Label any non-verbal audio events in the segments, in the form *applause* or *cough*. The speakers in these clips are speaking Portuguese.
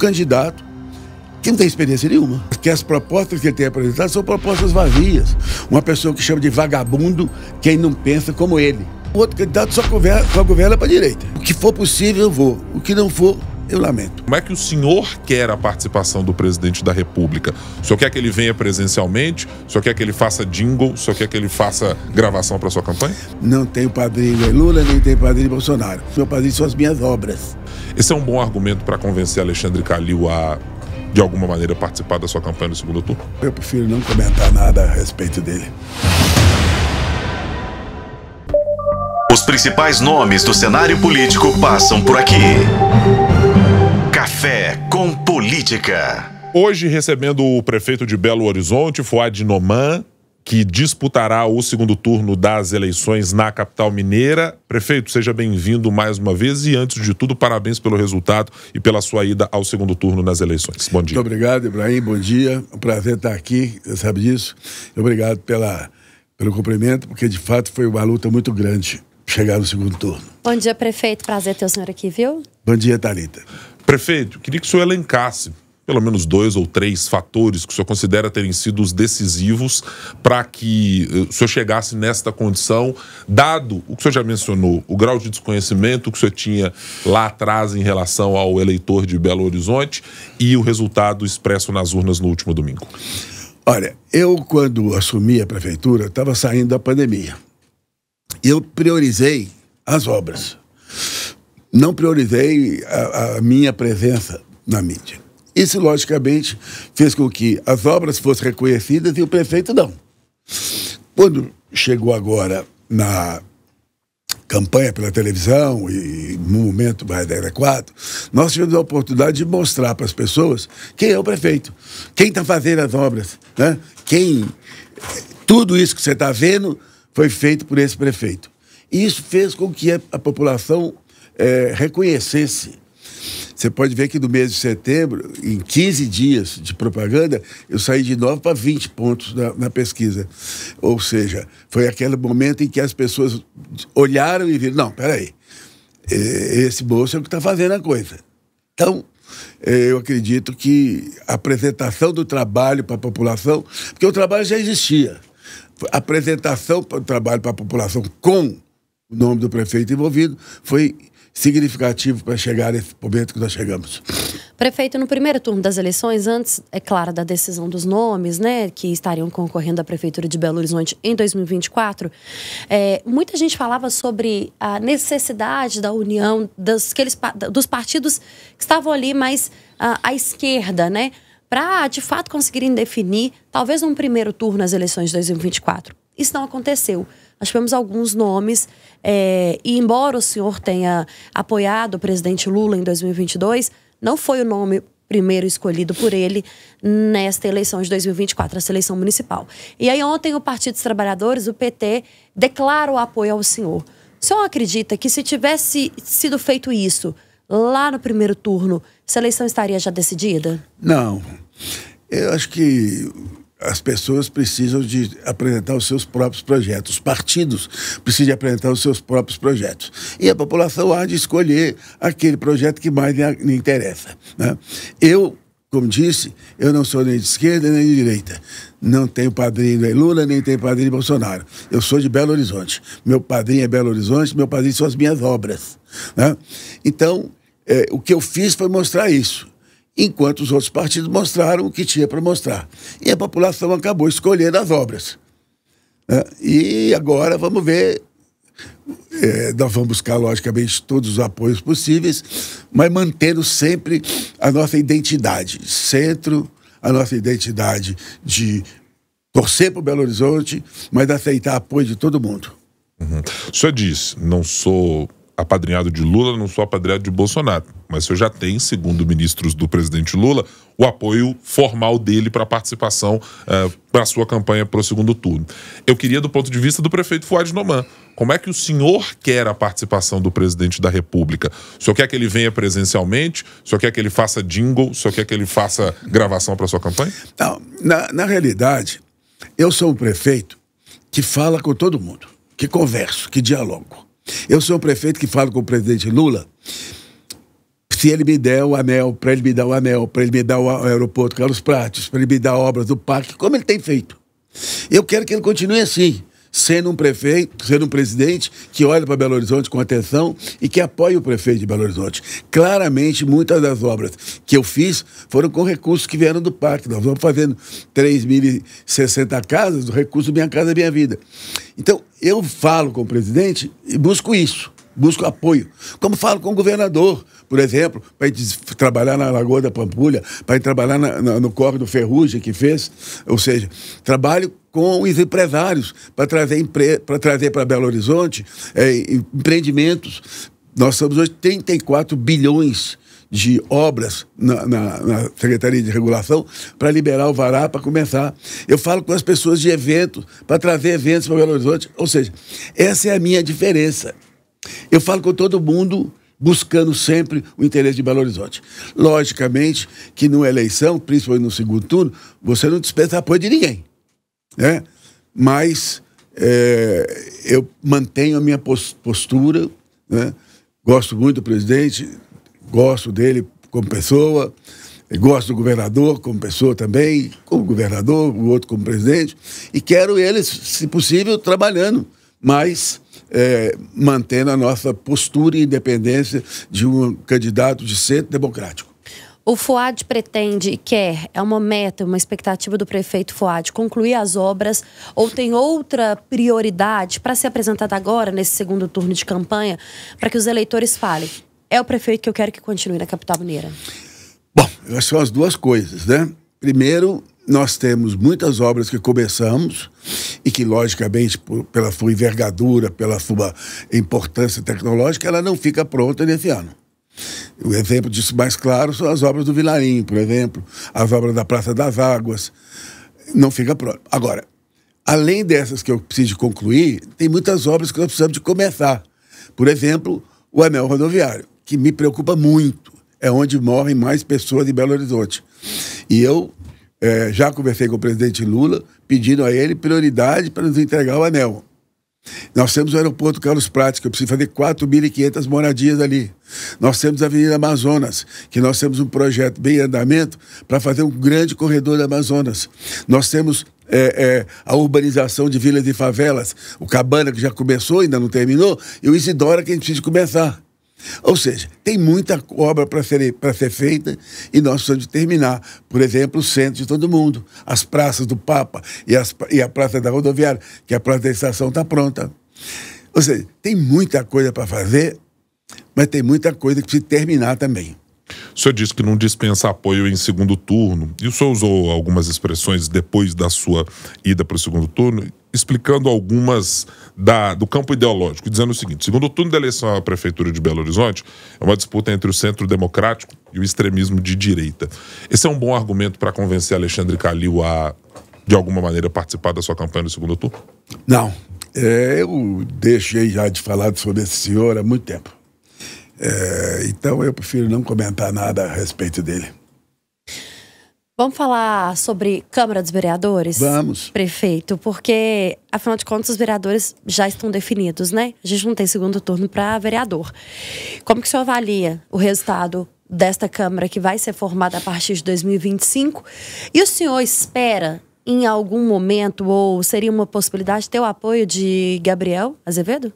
candidato que não tem experiência nenhuma. Porque as propostas que ele tem apresentado são propostas vazias. Uma pessoa que chama de vagabundo quem não pensa como ele. O outro candidato só governa, só governa para a direita. O que for possível, eu vou. O que não for, eu lamento. Como é que o senhor quer a participação do presidente da República? O senhor quer que ele venha presencialmente? O senhor quer que ele faça jingle? O senhor quer que ele faça gravação para sua campanha? Não tenho padrinho Lula, nem tenho padrinho Bolsonaro. Meu padrinho são as minhas obras. Esse é um bom argumento para convencer Alexandre Calil a de alguma maneira participar da sua campanha no segundo turno? Eu prefiro não comentar nada a respeito dele. Os principais nomes do cenário político passam por aqui. Café com Política. Hoje recebendo o prefeito de Belo Horizonte, Fuad Noman, que disputará o segundo turno das eleições na capital mineira. Prefeito, seja bem-vindo mais uma vez e, antes de tudo, parabéns pelo resultado e pela sua ida ao segundo turno nas eleições. Bom dia. Muito obrigado, Ibrahim. Bom dia. É um prazer estar aqui, você sabe disso. Obrigado pela, pelo cumprimento, porque, de fato, foi uma luta muito grande chegar no segundo turno. Bom dia, prefeito. Prazer ter o senhor aqui, viu? Bom dia, Thalita. Prefeito, queria que o senhor elencasse pelo menos dois ou três fatores que o senhor considera terem sido os decisivos para que eh, o senhor chegasse nesta condição, dado o que o senhor já mencionou, o grau de desconhecimento que o senhor tinha lá atrás em relação ao eleitor de Belo Horizonte e o resultado expresso nas urnas no último domingo? Olha, eu, quando assumi a prefeitura, estava saindo da pandemia. Eu priorizei as obras não priorizei a, a minha presença na mídia. Isso, logicamente, fez com que as obras fossem reconhecidas e o prefeito não. Quando chegou agora na campanha pela televisão e no momento mais adequado, nós tivemos a oportunidade de mostrar para as pessoas quem é o prefeito, quem está fazendo as obras, né? quem. Tudo isso que você está vendo foi feito por esse prefeito. E isso fez com que a população é, reconhecesse. Você pode ver que no mês de setembro, em 15 dias de propaganda, eu saí de 9 para 20 pontos na, na, pesquisa. Ou seja, foi aquele momento em que as pessoas olharam e viram: não, peraí, é, esse bolso é o que está fazendo a coisa. Então, é, eu acredito que a apresentação do trabalho para a população, porque o trabalho já existia, a apresentação do trabalho para a população com o nome do prefeito envolvido foi significativo para chegar nesse momento que nós chegamos. Prefeito, no primeiro turno das eleições, antes, é claro, da decisão dos nomes, né, que estariam concorrendo à Prefeitura de Belo Horizonte em 2024, é, muita gente falava sobre a necessidade da união dos, aqueles, dos partidos que estavam ali mais ah, à esquerda, né, para, de fato, conseguirem definir, talvez um primeiro turno nas eleições de 2024. Isso não aconteceu. Nós tivemos alguns nomes, é, e embora o senhor tenha apoiado o presidente Lula em 2022, não foi o nome primeiro escolhido por ele nesta eleição de 2024, essa eleição municipal. E aí ontem o Partido dos Trabalhadores, o PT, declara o apoio ao senhor. O senhor acredita que se tivesse sido feito isso lá no primeiro turno, a eleição estaria já decidida? Não. Eu acho que as pessoas precisam de apresentar os seus próprios projetos, os partidos precisam de apresentar os seus próprios projetos. E a população há de escolher aquele projeto que mais lhe, interessa. Né? Eu, como disse, eu não sou nem de esquerda nem de direita. Não tenho padrinho em Lula, nem tenho padrinho em Bolsonaro. Eu sou de Belo Horizonte. Meu padrinho é Belo Horizonte, meu padrinho são as minhas obras. Né? Então, é, o que eu fiz foi mostrar isso enquanto os outros partidos mostraram o que tinha para mostrar. E a população acabou escolhendo as obras. Né? E agora vamos ver. É, nós vamos buscar, logicamente, todos os apoios possíveis, mas mantendo sempre a nossa identidade centro, a nossa identidade de torcer para o Belo Horizonte, mas aceitar apoio de todo mundo. Uhum. O senhor diz, não sou apadrinhado de Lula, não sou apadrinhado de Bolsonaro. Mas eu já tenho, segundo ministros do presidente Lula, o apoio formal dele para a participação uh, eh, para a sua campanha para o segundo turno. Eu queria, do ponto de vista do prefeito Fuad Noman, como é que o senhor quer a participação do presidente da República? O senhor quer que ele venha presencialmente? O senhor quer que ele faça jingle? O senhor quer que ele faça gravação para sua campanha? Não, na, na realidade, eu sou um prefeito que fala com todo mundo, que converso, que dialogo. Eu sou o prefeito que falo com o presidente Lula. Se ele me der o anel, para ele me dar o anel, para ele me dar o aeroporto Carlos Prates, para ele me dar obras do parque, como ele tem feito. Eu quero que ele continue assim, sendo um prefeito, sendo um presidente que olha para Belo Horizonte com atenção e que apoia o prefeito de Belo Horizonte. Claramente, muitas das obras que eu fiz foram com recursos que vieram do parque. Nós vamos fazendo 3.060 casas, o recurso Minha Casa Minha Vida. Então, eu falo com o presidente e busco isso, busco apoio. Como falo com o governador, por exemplo, para trabalhar na Lagoa da Pampulha, para trabalhar na, na, no Corre do Ferrugem que fez. Ou seja, trabalho com os empresários para trazer empre... para trazer para Belo Horizonte é, empreendimentos. Nós somos hoje 34 bilhões de obras na, na, na Secretaria de Regulação para liberar o vará para começar. Eu falo com as pessoas de eventos, para trazer eventos para Belo Horizonte. Ou seja, essa é a minha diferença. Eu falo com todo mundo buscando sempre o interesse de Belo Horizonte. Logicamente que numa eleição, principalmente no segundo turno, você não dispensa apoio de ninguém. Né? Mas é, eu mantenho a minha postura, né? gosto muito do presidente, Gosto dele como pessoa, gosto do governador como pessoa também, como governador, o outro como presidente, e quero eles, se possível, trabalhando, mas é, mantendo a nossa postura e independência de um candidato de centro democrático. O FUAD pretende, quer, é uma meta, uma expectativa do prefeito FUAD, concluir as obras ou tem outra prioridade para ser apresentada agora, nesse segundo turno de campanha, para que os eleitores falem: é o prefeito que eu quero que continue na capital mineira? Bom, são as duas coisas, né? Primeiro, nós temos muitas obras que começamos e que, logicamente, pela sua envergadura, pela sua importância tecnológica, ela não fica pronta nesse ano. O exemplo disso mais claro são as obras do Vilarinho, por exemplo, as obras da Praça das Águas. Não fica pronta. Agora, além dessas que eu preciso concluir, tem muitas obras que nós precisamos de começar. Por exemplo, o anel rodoviário que me preocupa muito. É onde morrem mais pessoas em Belo Horizonte. E eu é, já conversei com o presidente Lula, pedindo a ele prioridade para nos entregar o anel. Nós temos o aeroporto Carlos Prates, que eu preciso fazer 4.500 moradias ali. Nós temos a Avenida Amazonas, que nós temos um projeto bem em andamento para fazer um grande corredor da Amazonas. Nós temos é, é, a urbanização de vilas e favelas, o Cabana, que já começou, ainda não terminou, e o Isidora, que a gente precisa começar. Ou seja, tem muita obra para ser, ser feita e nós precisamos terminar. Por exemplo, o centro de todo mundo, as praças do Papa e, as, e a praça da rodoviária, que é a praça da estação está pronta. Ou seja, tem muita coisa para fazer, mas tem muita coisa que precisa terminar também. O senhor disse que não dispensa apoio em segundo turno. E o senhor usou algumas expressões depois da sua ida para o segundo turno explicando algumas da, do campo ideológico, dizendo o seguinte: segundo turno da eleição à Prefeitura de Belo Horizonte, é uma disputa entre o centro democrático e o extremismo de direita. Esse é um bom argumento para convencer Alexandre Calil a, de alguma maneira, participar da sua campanha no segundo turno? Não. É, eu deixei já de falar sobre esse senhor há muito tempo. É, então eu prefiro não comentar nada a respeito dele. Vamos falar sobre Câmara dos Vereadores? Vamos. Prefeito, porque, afinal de contas, os vereadores já estão definidos, né? A gente não tem segundo turno para vereador. Como que o senhor avalia o resultado desta Câmara que vai ser formada a partir de 2025? E o senhor espera, em algum momento, ou seria uma possibilidade, ter o apoio de Gabriel Azevedo?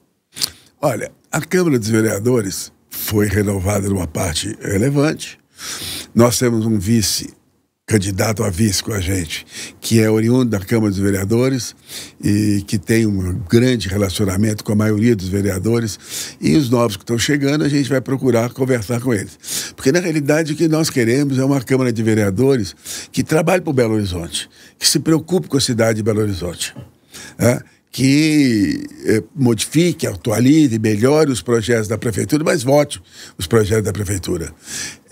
Olha, a Câmara dos Vereadores foi renovada numa parte relevante. Nós temos um vice candidato a vice com a gente, que é oriundo da Câmara dos Vereadores e que tem um grande relacionamento com a maioria dos vereadores e os novos que estão chegando, a gente vai procurar conversar com eles. Porque na realidade o que nós queremos é uma Câmara de Vereadores que trabalhe para o Belo Horizonte, que se preocupe com a cidade de Belo Horizonte. Né? que eh, modifique, atualize, melhore os projetos da prefeitura, mas vote os projetos da prefeitura.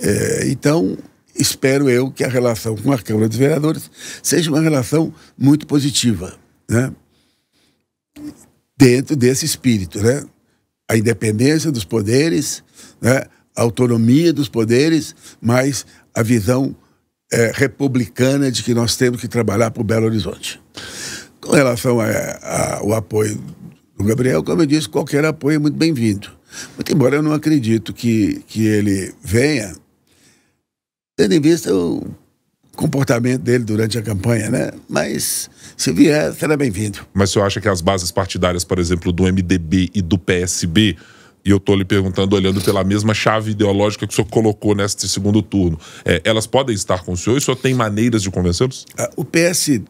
Eh, então, espero eu que a relação com a Câmara dos Vereadores seja uma relação muito positiva, né? Dentro desse espírito, né? A independência dos poderes, né? a autonomia dos poderes, mas a visão é, republicana de que nós temos que trabalhar para o Belo Horizonte. Com relação ao apoio do Gabriel, como eu disse, qualquer apoio é muito bem-vindo. Muito embora eu não acredito que, que ele venha tendo em vista o comportamento dele durante a campanha, né? Mas se vier, será bem-vindo. Mas o senhor acha que as bases partidárias, por exemplo, do MDB e do PSB, e eu estou lhe perguntando, olhando pela mesma chave ideológica que o senhor colocou neste segundo turno, é, elas podem estar com o senhor e o senhor tem maneiras de convencê-los? Ah, o PSB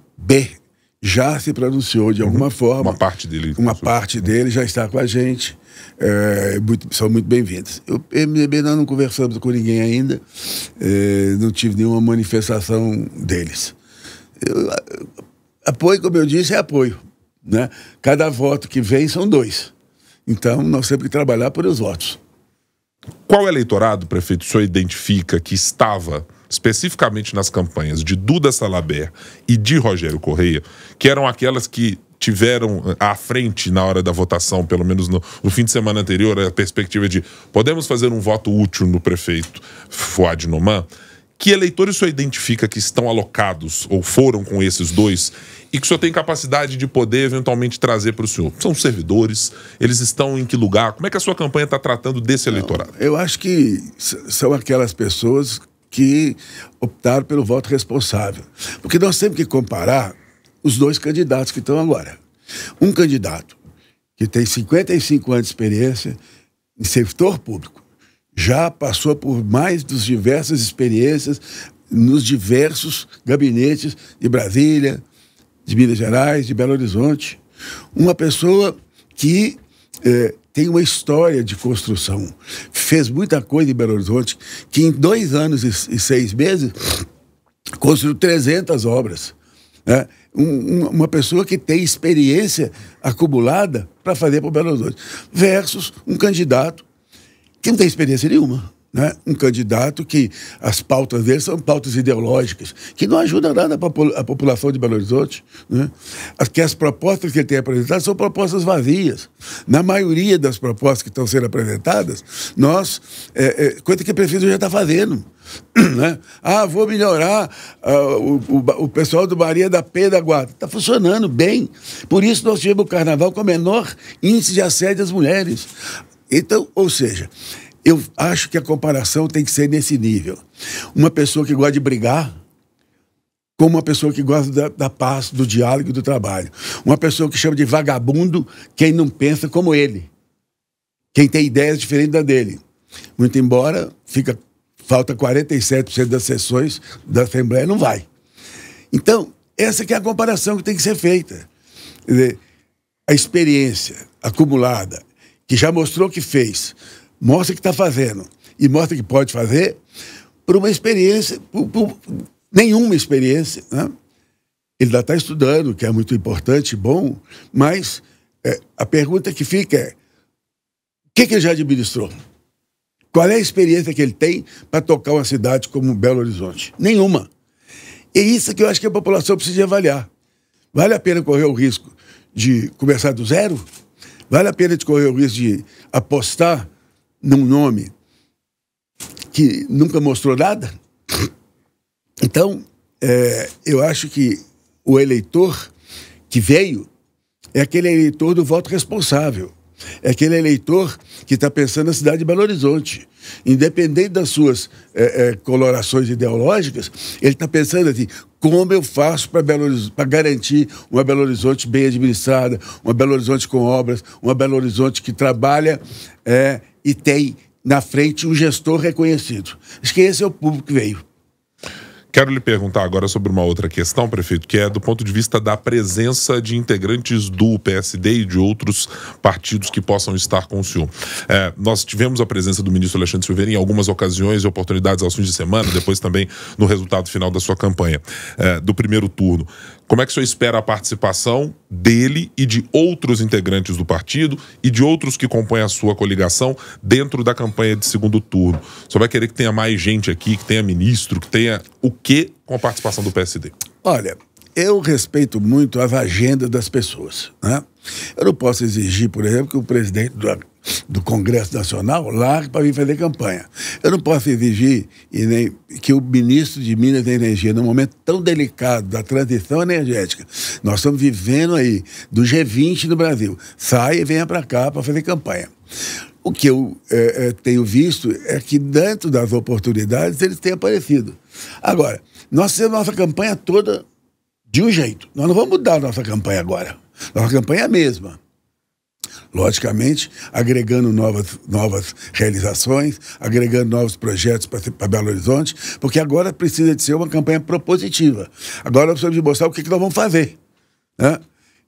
já se pronunciou de uhum. alguma uhum. forma. Uma parte dele. Uma parte dele já está com a gente. É, muito, são muito bem-vindos. O MDB nós não conversamos com ninguém ainda, é, não tive nenhuma manifestação deles. Eu, apoio, como eu disse, é apoio. Né? Cada voto que vem são dois. Então nós temos que trabalhar por os votos. Qual eleitorado, prefeito, o senhor identifica que estava especificamente nas campanhas de Duda Salaber e de Rogério Correia, que eram aquelas que tiveram eh, à frente na hora da votação, pelo menos no, no, fim de semana anterior, a perspectiva de podemos fazer um voto útil no prefeito Fuad Noman, que eleitores senhor identifica que estão alocados ou foram com esses dois e que senhor tem capacidade de poder eventualmente trazer para o senhor? São servidores? Eles estão em que lugar? Como é que a sua campanha está tratando desse eleitorado? Eu acho que são aquelas pessoas que optaram pelo voto responsável. Porque nós temos que comparar os dois candidatos que estão agora. Um candidato que tem 55 anos de experiência em setor público, já passou por mais das diversas experiências nos diversos gabinetes de Brasília, de Minas Gerais, de Belo Horizonte. Uma pessoa que eh, tem uma história de construção. Fez muita coisa em Belo Horizonte, que em dois anos e seis meses construiu 300 obras. Né? Um, uma pessoa que tem experiência acumulada para fazer para Belo Horizonte, versus um candidato que não tem experiência nenhuma. Né? Um candidato que as pautas dele são pautas ideológicas, que não ajudam nada a, população de Belo Horizonte. Né? Que as propostas que ele tem apresentado são propostas vazias. Na maioria das propostas que estão sendo apresentadas, nós, é, é, coisa que a prefeitura já está fazendo. *clears throat* Né? Ah, vou melhorar ah, o, o, o, pessoal do Maria da P da Guarda. Está funcionando bem. Por isso nós tivemos o carnaval com o menor índice de assédio às mulheres. Então, ou seja, eu acho que a comparação tem que ser nesse nível. Uma pessoa que gosta de brigar com uma pessoa que gosta da, da paz, do diálogo e do trabalho. Uma pessoa que chama de vagabundo quem não pensa como ele. Quem tem ideias diferentes da dele. Muito embora fica falta 47% das sessões da Assembleia, não vai. Então, essa que é a comparação que tem que ser feita. Quer dizer, a experiência acumulada, que já mostrou que fez, mostra que está fazendo e mostra que pode fazer por uma experiência, por, por nenhuma experiência. Né? Ele ainda está estudando, que é muito importante bom, mas é, a pergunta que fica é: o que, que ele já administrou? Qual é a experiência que ele tem para tocar uma cidade como Belo Horizonte? Nenhuma. E é isso que eu acho que a população precisa avaliar. Vale a pena correr o risco de começar do zero? Vale a pena de correr o risco de apostar num nome que nunca mostrou nada? Então, é, eu acho que o eleitor que veio é aquele eleitor do voto responsável. É aquele eleitor que está pensando na cidade de Belo Horizonte. Independente das suas é, é, colorações ideológicas, ele está pensando assim: como eu faço para garantir uma Belo Horizonte bem administrada, uma Belo Horizonte com obras, uma Belo Horizonte que trabalha é, e tem na frente um gestor reconhecido. Acho que esse é o público que veio. Quero lhe perguntar agora sobre uma outra questão, prefeito, que é do ponto de vista da presença de integrantes do PSD e de outros partidos que possam estar com o senhor. É, nós tivemos a presença do ministro Alexandre Silveira em algumas ocasiões e oportunidades aos fins de semana, depois também no resultado final da sua campanha, é, do primeiro turno. Como é que o senhor espera a participação dele e de outros integrantes do partido e de outros que compõem a sua coligação dentro da campanha de segundo turno? O senhor vai querer que tenha mais gente aqui, que tenha ministro, que tenha o que com a participação do PSD? Olha, eu respeito muito as agendas das pessoas. Né? Eu não posso exigir, por exemplo, que o presidente do, do Congresso Nacional largue para vir fazer campanha. Eu não posso exigir e nem, que o ministro de Minas e Energia, num momento tão delicado da transição energética, nós estamos vivendo aí do G20 no Brasil, saia e venha para cá para fazer campanha. O que eu é, é, tenho visto é que dentro das oportunidades eles têm aparecido. Agora, nós fizemos nossa campanha toda de um jeito. Nós não vamos mudar a nossa campanha agora. Nossa campanha é a mesma. Logicamente, agregando novas, novas realizações, agregando novos projetos para Belo Horizonte, porque agora precisa de ser uma campanha propositiva. Agora nós precisamos de mostrar o que, que nós vamos fazer. Né?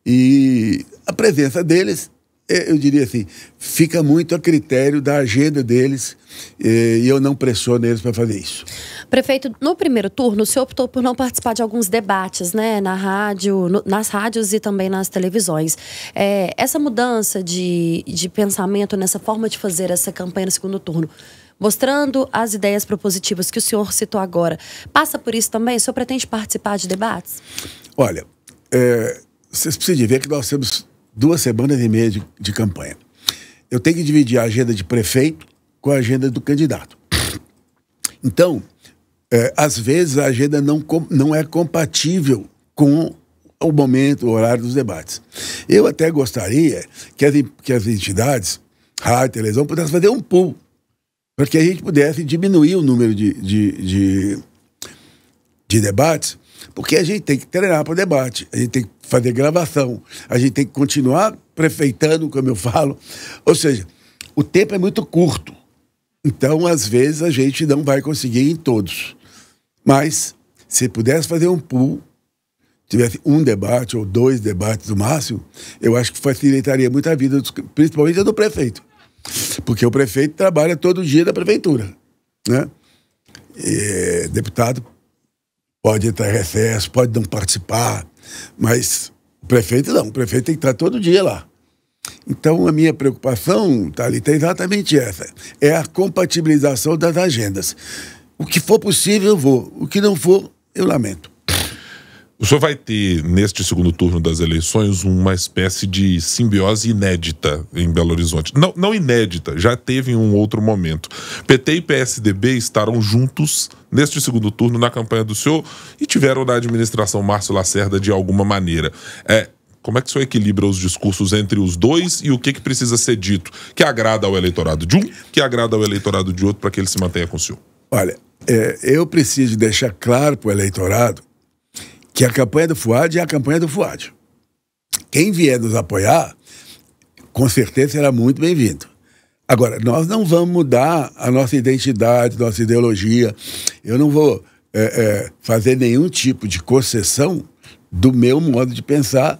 E a presença deles é, eu diria assim, fica muito a critério da agenda deles é, e eu não pressiono eles para fazer isso. Prefeito, no primeiro turno, o senhor optou por não participar de alguns debates, né, na rádio, no, nas rádios e também nas televisões. É, essa mudança de, de pensamento nessa forma de fazer essa campanha no segundo turno, mostrando as ideias propositivas que o senhor citou agora, passa por isso também? O senhor pretende participar de debates? Olha, é, vocês precisam ver que nós temos duas semanas e meia de, de campanha. Eu tenho que dividir a agenda de prefeito com a agenda do candidato. Então, é, às vezes a agenda não, não é compatível com o momento, o horário dos debates. Eu até gostaria que as, que as entidades, rádio, televisão, pudessem fazer um pool para que a gente pudesse diminuir o número de, de, de, de debates porque a gente tem que treinar para debate, a gente tem que fazer gravação, a gente tem que continuar prefeitando, como eu falo. Ou seja, o tempo é muito curto. Então, às vezes, a gente não vai conseguir em todos. Mas, se pudesse fazer um pool, tivesse um debate ou dois debates no máximo, eu acho que facilitaria muito a vida, principalmente a do prefeito. Porque o prefeito trabalha todo dia da prefeitura. Né? E, eh, deputado pode entrar em recesso, pode não participar, mas o prefeito não, o prefeito tem que estar todo dia lá. Então, a minha preocupação, Thalita, é exatamente essa: é a compatibilização das agendas. O que for possível, eu vou, o que não for, eu lamento. O senhor vai ter, neste segundo turno das eleições, uma espécie de simbiose inédita em Belo Horizonte. Não, não inédita, já teve em um outro momento. PT e PSDB estarão juntos neste segundo turno na campanha do senhor e tiveram na administração Márcio Lacerda de alguma maneira. É, como é que o senhor equilibra os discursos entre os dois e o que, que precisa ser dito que agrada ao eleitorado de um, que agrada ao eleitorado de outro para que ele se mantenha com o senhor? Olha, é, eu preciso deixar claro para o eleitorado que a campanha do FUAD é a campanha do FUAD. Quem vier nos apoiar, com certeza será muito bem-vindo. Agora, nós não vamos mudar a nossa identidade, nossa ideologia. Eu não vou é, é, fazer nenhum tipo de concessão do meu modo de pensar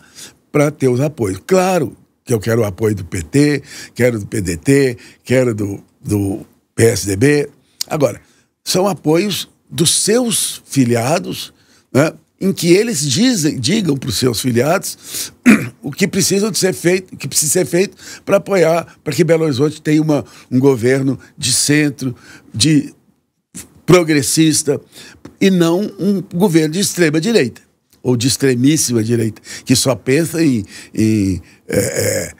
para ter os apoios. Claro que eu quero o apoio do PT, quero do PDT, quero do, do PSDB. Agora, são apoios dos seus filiados, né? em que eles dizem, digam para os seus filiados *clears throat* o que precisa de ser feito, que precisa ser feito para apoiar, para que Belo Horizonte tenha uma, um governo de centro, de progressista e não um governo de extrema direita ou de extremíssima direita, que só pensa em, em é, é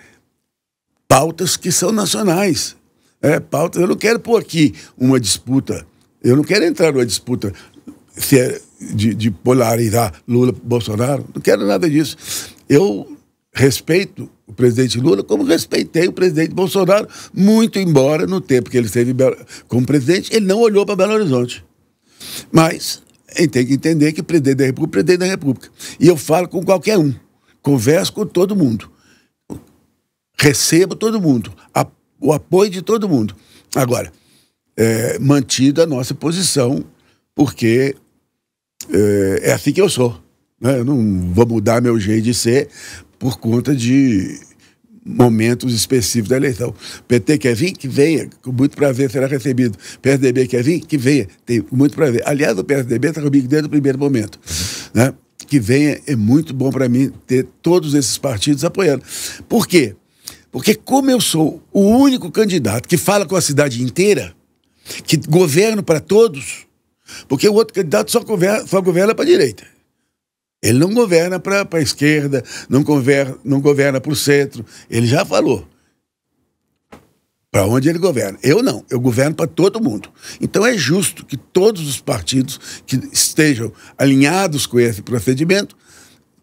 pautas que são nacionais. É, pautas, eu não quero pôr aqui uma disputa, eu não quero entrar numa disputa se é de, de polarizar Lula-Bolsonaro. Não quero nada disso. Eu respeito o presidente Lula, como respeitei o presidente Bolsonaro, muito embora no tempo que ele esteve como presidente, ele não olhou para Belo Horizonte. Mas a gente tem que entender que presidente da República, presidente da República. E eu falo com qualquer um, converso com todo mundo, recebo todo mundo, a, o apoio de todo mundo. Agora, é, mantida a nossa posição, porque é, é assim que eu sou. Né? Eu não vou mudar meu jeito de ser por conta de momentos específicos da eleição. PT quer vir? Que venha. Com muito prazer será recebido. PSDB quer vir? Que venha. Tem muito prazer. Aliás, o PSDB está comigo desde o primeiro momento. Uhum. Né? Que venha é muito bom para mim ter todos esses partidos apoiando. Por quê? Porque como eu sou o único candidato que fala com a cidade inteira, que governo para todos, porque o outro candidato só, governa, só governa para a direita. Ele não governa para a esquerda, não governa, não governa para o centro. Ele já falou. Para onde ele governa? Eu não, eu governo para todo mundo. Então é justo que todos os partidos que estejam alinhados com esse procedimento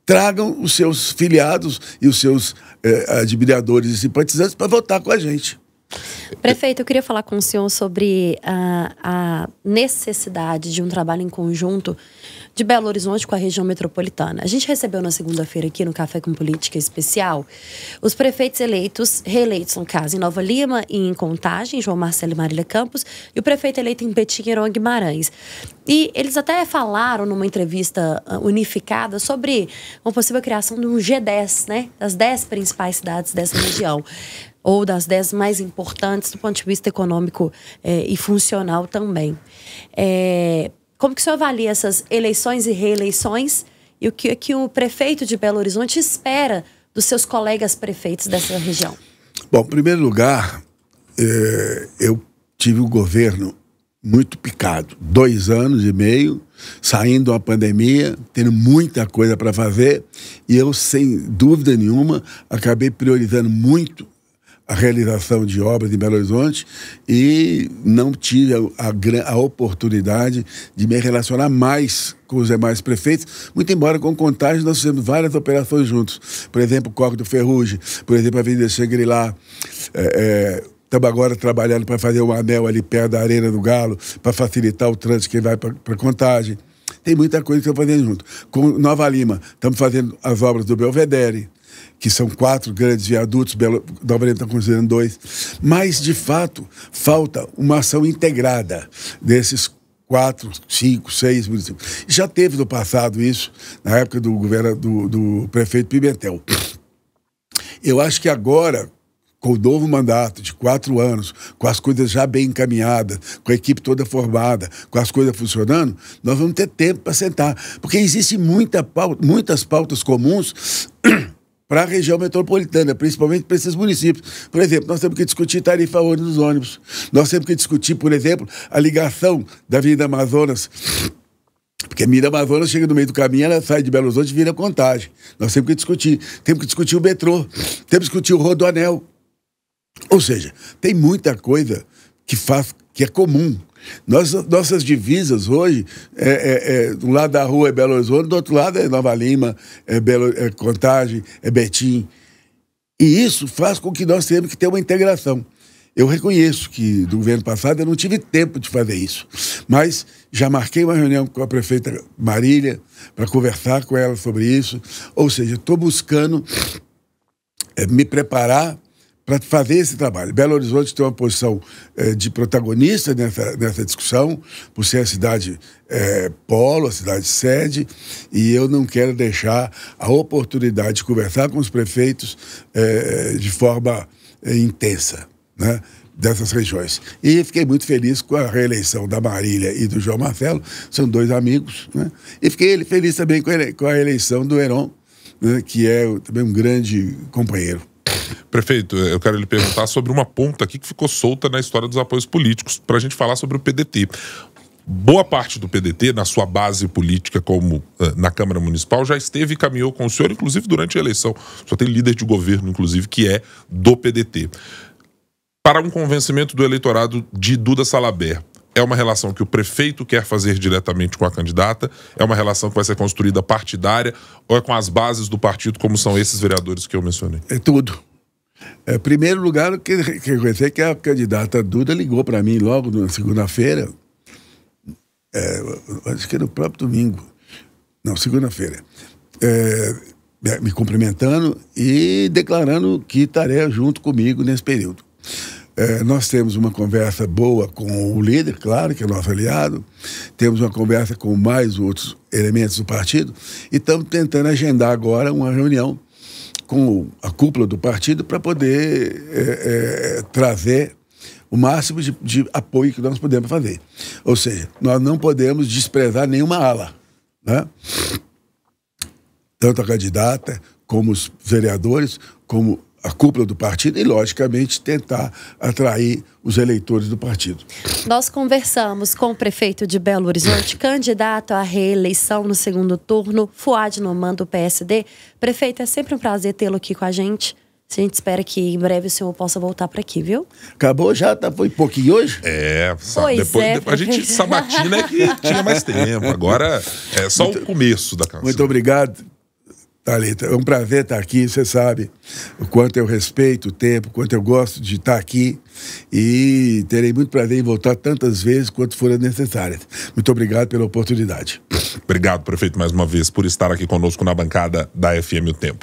tragam os seus filiados e os seus eh, admiradores e simpatizantes para votar com a gente. Prefeito, eu queria falar com o senhor sobre a, a necessidade de um trabalho em conjunto de Belo Horizonte com a região metropolitana. A gente recebeu na segunda-feira aqui no Café com Política Especial os prefeitos eleitos, reeleitos no caso, em Nova Lima e em Contagem, João Marcelo e Marília Campos, e o prefeito eleito em Betim, Heron Guimarães. E eles até falaram numa entrevista ah, unificada sobre uma possível criação de um G10, né? das 10 principais cidades dessa região ou das dez mais importantes do ponto de vista econômico é, e funcional também. É, como que o senhor avalia essas eleições e reeleições e o que, é que o prefeito de Belo Horizonte espera dos seus colegas prefeitos dessa região? Bom, em primeiro lugar, é, eu tive um governo muito picado. Dois anos e meio, saindo da pandemia, tendo muita coisa para fazer, e eu, sem dúvida nenhuma, acabei priorizando muito a realização de obras em Belo Horizonte e não tive a, a, a, oportunidade de me relacionar mais com os demais prefeitos, muito embora com contagem nós fizemos várias operações juntos. Por exemplo, Corre do Ferrugem, por exemplo, a Avenida Xangri-Lá, é, é, Estamos agora trabalhando para fazer um anel ali perto da Arena do Galo, para facilitar o trânsito que vai para contagem. Tem muita coisa que estamos fazendo junto. Com Nova Lima, estamos fazendo as obras do Belvedere que são quatro grandes viadutos, Belo, Nova Oriente está considerando dois, mas, de fato, falta uma ação integrada desses quatro, cinco, seis municípios. Já teve no passado isso, na época do governo do, do prefeito Pimentel. Eu acho que agora, com o novo mandato de quatro anos, com as coisas já bem encaminhadas, com a equipe toda formada, com as coisas funcionando, nós vamos ter tempo para sentar. Porque existem muita pauta, muitas pautas comuns para a região metropolitana, principalmente para esses municípios. Por exemplo, nós temos que discutir tarifa ônibus dos ônibus. Nós temos que discutir, por exemplo, a ligação da Avenida Amazonas porque a Mira Amazonas chega no meio do caminho, ela sai de Belo Horizonte e vira contagem. Nós temos que discutir. Temos que discutir o metrô, temos que discutir o rodoanel. Ou seja, tem muita coisa que faz que é comum nossas, nossas divisas hoje, é, é, é, lado da rua é Belo Horizonte, do outro lado é Nova Lima, é, Belo, é Contagem, é Betim. E isso faz com que nós tenhamos que ter uma integração. Eu reconheço que do governo passado eu não tive tempo de fazer isso, mas já marquei uma reunião com a prefeita Marília para conversar com ela sobre isso. Ou seja, estou buscando eh, me preparar para fazer esse trabalho. Belo Horizonte tem uma posição eh, de protagonista nessa, nessa discussão, por ser a cidade eh, polo, a cidade sede, e eu não quero deixar a oportunidade de conversar com os prefeitos eh, de forma intensa, né? dessas regiões. E fiquei muito feliz com a reeleição da Marília e do João Marcelo, são dois amigos, né? E fiquei feliz também com a, com a eleição do Heron, né? que é também um grande companheiro. Prefeito, eu quero lhe perguntar sobre uma ponta aqui que ficou solta na história dos apoios políticos, para a gente falar sobre o PDT. Boa parte do PDT, na sua base política, como eh, na Câmara Municipal, já esteve e caminhou com o senhor, inclusive durante a eleição. Só tem líder de governo, inclusive, que é do PDT. Para um convencimento do eleitorado de Duda Salaber, é uma relação que o prefeito quer fazer diretamente com a candidata, é uma relação que vai ser construída partidária ou é com as bases do partido, como são esses vereadores que eu mencionei? É tudo. É, primeiro lugar, que reconhecer que a candidata Duda ligou para mim logo na segunda-feira, é, acho que era no próprio domingo, não, segunda-feira, é, me cumprimentando e declarando que estaria junto comigo nesse período. É, nós temos uma conversa boa com o líder, claro, que é nosso aliado, temos uma conversa com mais outros elementos do partido e estamos tentando agendar agora uma reunião com a cúpula do partido para poder é, é, trazer o máximo de, de apoio que nós podemos fazer. Ou seja, nós não podemos desprezar nenhuma ala, né? tanto a candidata como os vereadores, como a cúpula do partido e, logicamente, tentar atrair os eleitores do partido. Nós conversamos com o prefeito de Belo Horizonte, *laughs* candidato à reeleição no segundo turno, Fuad Noman, do PSD. Prefeito, é sempre um prazer tê-lo aqui com a gente. A gente espera que em breve o senhor possa voltar para aqui, viu? Acabou já? Tá, foi pouquinho hoje? É, Pois é, depois, é, depois a gente sabatina é que tinha mais tempo. Agora é só muito, o começo da canção. Muito obrigado. Thalita, é um prazer estar aqui. Você sabe o quanto eu respeito o tempo, o quanto eu gosto de estar aqui. E terei muito prazer em voltar tantas vezes quanto forem necessárias. Muito obrigado pela oportunidade. Obrigado, prefeito, mais uma vez, por estar aqui conosco na bancada da FM O Tempo.